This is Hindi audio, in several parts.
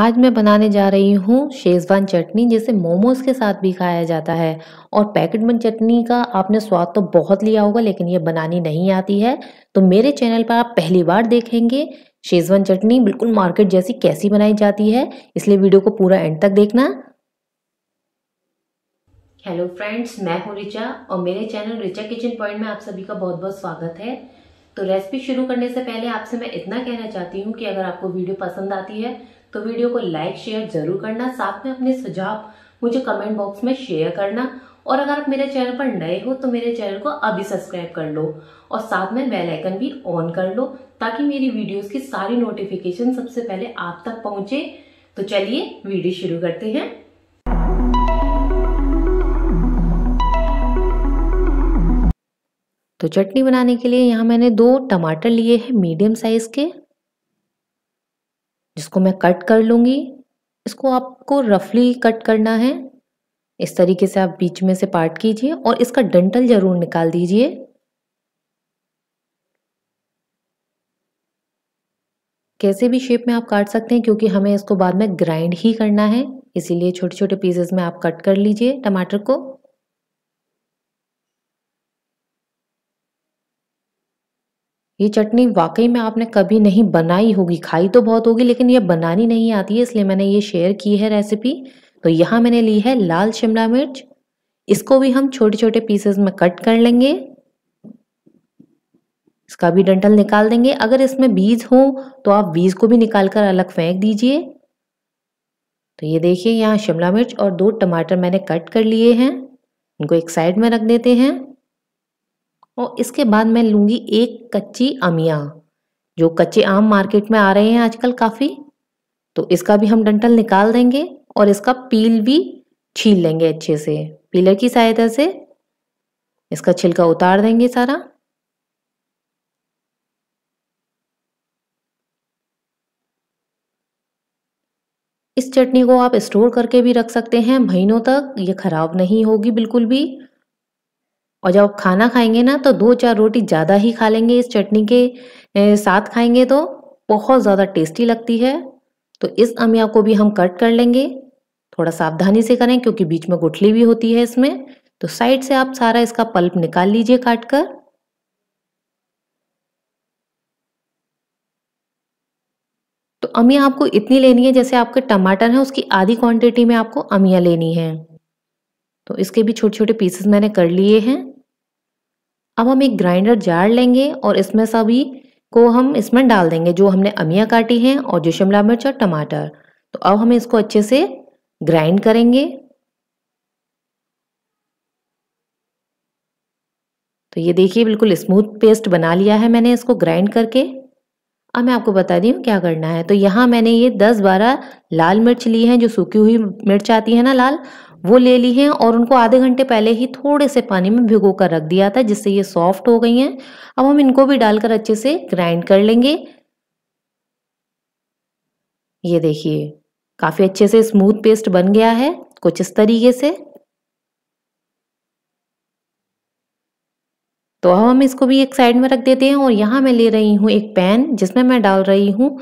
आज मैं बनाने जा रही हूँ शेज़वान चटनी जिसे मोमोज के साथ भी खाया जाता है और पैकेट बन चटनी का आपने स्वाद तो बहुत लिया होगा लेकिन ये बनानी नहीं आती है तो मेरे चैनल पर आप पहली बार देखेंगे शेज़वान चटनी बिल्कुल मार्केट जैसी कैसी बनाई जाती है इसलिए वीडियो को पूरा एंड तक देखना हेलो फ्रेंड्स मैं हूँ रिचा और मेरे चैनल रिचा किचन पॉइंट में आप सभी का बहुत बहुत स्वागत है तो रेसिपी शुरू करने से पहले आपसे मैं इतना कहना चाहती हूँ कि अगर आपको वीडियो पसंद आती है तो वीडियो को लाइक शेयर जरूर करना साथ में अपने सुझाव मुझे कमेंट बॉक्स में शेयर करना और अगर आप मेरे चैनल पर नए हो तो मेरे चैनल को अभी सब्सक्राइब कर लो और साथ में बेल आइकन भी ऑन कर लो ताकि मेरी वीडियोस की सारी नोटिफिकेशन सबसे पहले आप तक पहुंचे तो चलिए वीडियो शुरू करते हैं तो चटनी बनाने के लिए यहाँ मैंने दो टमाटर लिए हैं मीडियम साइज़ के इसको मैं कट कर लूँगी इसको आपको रफली कट करना है इस तरीके से आप बीच में से पार्ट कीजिए और इसका डंटल ज़रूर निकाल दीजिए कैसे भी शेप में आप काट सकते हैं क्योंकि हमें इसको बाद में ग्राइंड ही करना है इसीलिए छोटे छोटे पीसेस में आप कट कर लीजिए टमाटर को ये चटनी वाकई में आपने कभी नहीं बनाई होगी खाई तो बहुत होगी लेकिन ये बनानी नहीं आती है इसलिए मैंने ये शेयर की है रेसिपी तो यहाँ मैंने ली है लाल शिमला मिर्च इसको भी हम छोटे छोटे पीसेस में कट कर लेंगे इसका भी डंटल निकाल देंगे अगर इसमें बीज हो तो आप बीज को भी निकाल कर अलग फेंक दीजिए तो ये देखिए यहाँ शिमला मिर्च और दो टमाटर मैंने कट कर लिए हैं इनको एक साइड में रख देते हैं और इसके बाद मैं लूँगी एक कच्ची अमिया जो कच्चे आम मार्केट में आ रहे हैं आजकल काफ़ी तो इसका भी हम डंटल निकाल देंगे और इसका पील भी छील लेंगे अच्छे से पीलर की सहायता से इसका छिलका उतार देंगे सारा इस चटनी को आप स्टोर करके भी रख सकते हैं महीनों तक ये ख़राब नहीं होगी बिल्कुल भी और जब खाना खाएंगे ना तो दो चार रोटी ज़्यादा ही खा लेंगे इस चटनी के साथ खाएंगे तो बहुत ज़्यादा टेस्टी लगती है तो इस अमिया को भी हम कट कर लेंगे थोड़ा सावधानी से करें क्योंकि बीच में गुठली भी होती है इसमें तो साइड से आप सारा इसका पल्प निकाल लीजिए काट कर तो अमिया आपको इतनी लेनी है जैसे आपके टमाटर हैं उसकी आधी क्वांटिटी में आपको अमिया लेनी है तो इसके भी छोटे छोटे पीसेस मैंने कर लिए हैं अब हम एक ग्राइंडर जार लेंगे और इसमें सभी को हम इसमें डाल देंगे जो हमने अमिया काटी हैं और जो शिमला मिर्च और टमाटर तो अब हम इसको अच्छे से ग्राइंड करेंगे तो ये देखिए बिल्कुल स्मूथ पेस्ट बना लिया है मैंने इसको ग्राइंड करके अब मैं आपको बता दी हूँ क्या करना है तो यहाँ मैंने ये 10-12 लाल मिर्च ली है जो सूखी हुई मिर्च आती है ना लाल वो ले ली हैं और उनको आधे घंटे पहले ही थोड़े से पानी में भिगो कर रख दिया था जिससे ये सॉफ्ट हो गई हैं अब हम इनको भी डालकर अच्छे से ग्राइंड कर लेंगे ये देखिए काफ़ी अच्छे से स्मूथ पेस्ट बन गया है कुछ इस तरीके से तो अब हम इसको भी एक साइड में रख देते हैं और यहां मैं ले रही हूं एक पैन जिसमें मैं डाल रही हूँ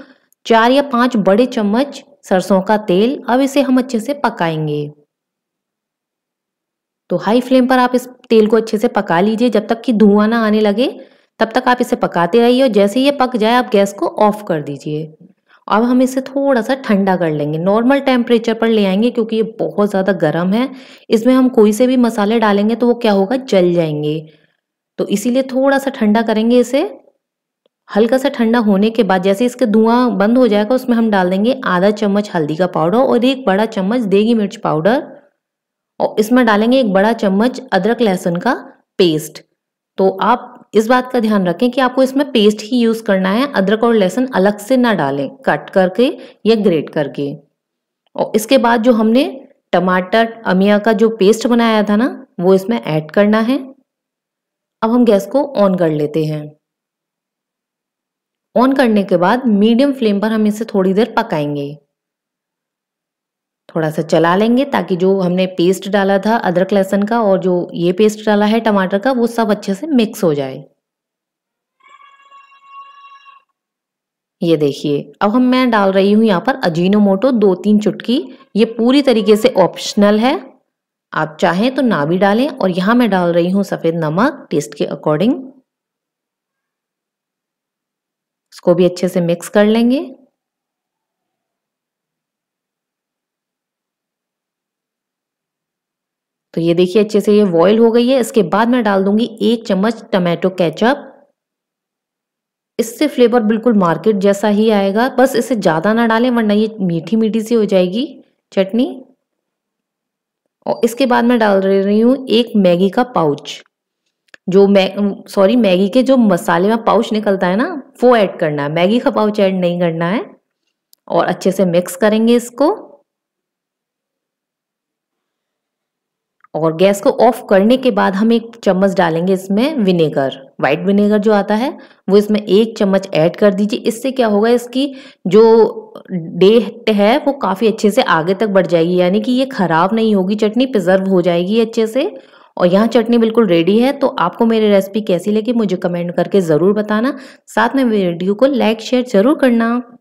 चार या पांच बड़े चम्मच सरसों का तेल अब इसे हम अच्छे से पकाएंगे तो हाई फ्लेम पर आप इस तेल को अच्छे से पका लीजिए जब तक कि धुआं ना आने लगे तब तक आप इसे पकाते रहिए और जैसे ये पक जाए आप गैस को ऑफ कर दीजिए अब हम इसे थोड़ा सा ठंडा कर लेंगे नॉर्मल टेम्परेचर पर ले आएंगे क्योंकि ये बहुत ज़्यादा गर्म है इसमें हम कोई से भी मसाले डालेंगे तो वो क्या होगा जल जाएंगे तो इसीलिए थोड़ा सा ठंडा करेंगे इसे हल्का सा ठंडा होने के बाद जैसे इसके धुआं बंद हो जाएगा उसमें हम डाल देंगे आधा चम्मच हल्दी का पाउडर और एक बड़ा चम्मच देगी मिर्च पाउडर और इसमें डालेंगे एक बड़ा चम्मच अदरक लहसुन का पेस्ट तो आप इस बात का ध्यान रखें कि आपको इसमें पेस्ट ही यूज करना है अदरक और लहसुन अलग से ना डालें कट करके या ग्रेट करके और इसके बाद जो हमने टमाटर अमिया का जो पेस्ट बनाया था ना वो इसमें ऐड करना है अब हम गैस को ऑन कर लेते हैं ऑन करने के बाद मीडियम फ्लेम पर हम इसे थोड़ी देर पकाएंगे थोड़ा सा चला लेंगे ताकि जो हमने पेस्ट डाला था अदरक लहसुन का और जो ये पेस्ट डाला है टमाटर का वो सब अच्छे से मिक्स हो जाए ये देखिए अब हम मैं डाल रही हूँ यहाँ पर अजीनोमोटो दो तीन चुटकी ये पूरी तरीके से ऑप्शनल है आप चाहें तो ना भी डालें और यहाँ मैं डाल रही हूँ सफ़ेद नमक टेस्ट के अकॉर्डिंग इसको भी अच्छे से मिक्स कर लेंगे तो ये देखिए अच्छे से ये बॉयल हो गई है इसके बाद मैं डाल दूंगी एक चम्मच टमाटो केचप इससे फ्लेवर बिल्कुल मार्केट जैसा ही आएगा बस इसे ज़्यादा ना डालें वरना ये मीठी मीठी सी हो जाएगी चटनी और इसके बाद मैं डाल रही हूँ एक मैगी का पाउच जो मै सॉरी मैगी के जो मसाले में पाउच निकलता है ना वो ऐड करना है मैगी का पाउच ऐड नहीं करना है और अच्छे से मिक्स करेंगे इसको और गैस को ऑफ करने के बाद हम एक चम्मच डालेंगे इसमें विनेगर वाइट विनेगर जो आता है वो इसमें एक चम्मच ऐड कर दीजिए इससे क्या होगा इसकी जो डेट है वो काफ़ी अच्छे से आगे तक बढ़ जाएगी यानी कि ये ख़राब नहीं होगी चटनी प्रिजर्व हो जाएगी अच्छे से और यहाँ चटनी बिल्कुल रेडी है तो आपको मेरी रेसिपी कैसी लगी मुझे कमेंट करके ज़रूर बताना साथ में वीडियो को लाइक शेयर ज़रूर करना